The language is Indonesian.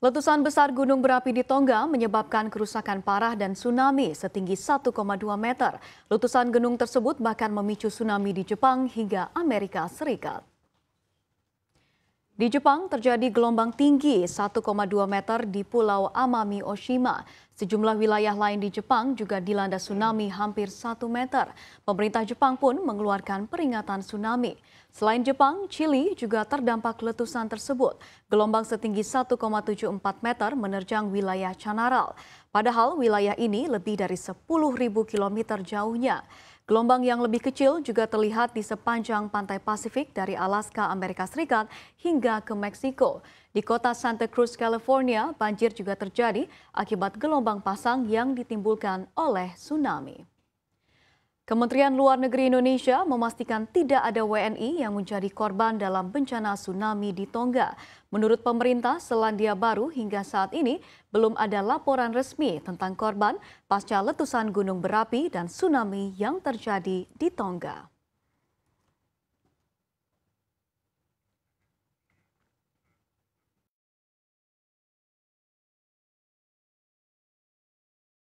Letusan besar gunung berapi di Tonga menyebabkan kerusakan parah dan tsunami setinggi 1,2 meter. Letusan gunung tersebut bahkan memicu tsunami di Jepang hingga Amerika Serikat. Di Jepang terjadi gelombang tinggi 1,2 meter di Pulau Amami Oshima. Sejumlah wilayah lain di Jepang juga dilanda tsunami hampir 1 meter. Pemerintah Jepang pun mengeluarkan peringatan tsunami. Selain Jepang, Chili juga terdampak letusan tersebut. Gelombang setinggi 1,74 meter menerjang wilayah Canaral. Padahal wilayah ini lebih dari 10.000 km jauhnya. Gelombang yang lebih kecil juga terlihat di sepanjang pantai Pasifik dari Alaska, Amerika Serikat hingga ke Meksiko. Di kota Santa Cruz, California, banjir juga terjadi akibat gelombang pasang yang ditimbulkan oleh tsunami. Kementerian Luar Negeri Indonesia memastikan tidak ada WNI yang menjadi korban dalam bencana tsunami di Tonga. Menurut pemerintah Selandia Baru hingga saat ini belum ada laporan resmi tentang korban pasca letusan gunung berapi dan tsunami yang terjadi di Tonga.